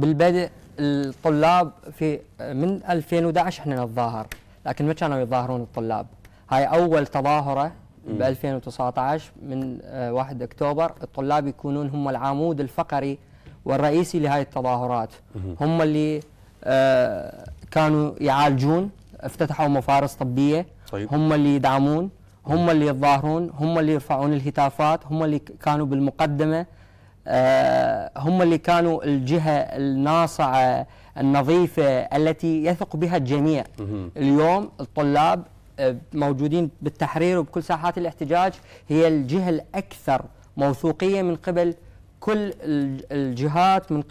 بالبدء الطلاب في من 2011 احنا نتظاهر لكن ما كانوا يظاهرون الطلاب هاي اول تظاهره ب 2019 من 1 آه، اكتوبر الطلاب يكونون هم العمود الفقري والرئيسي لهي التظاهرات هم اللي آه، كانوا يعالجون افتتحوا مفارس طبيه طيب. هم اللي يدعمون هم اللي يتظاهرون هم اللي يرفعون الهتافات هم اللي كانوا بالمقدمه آه، هم اللي كانوا الجهة الناصعة النظيفة التي يثق بها الجميع اليوم الطلاب آه، موجودين بالتحرير وبكل ساحات الاحتجاج هي الجهة الأكثر موثوقية من قبل كل الجهات من قبل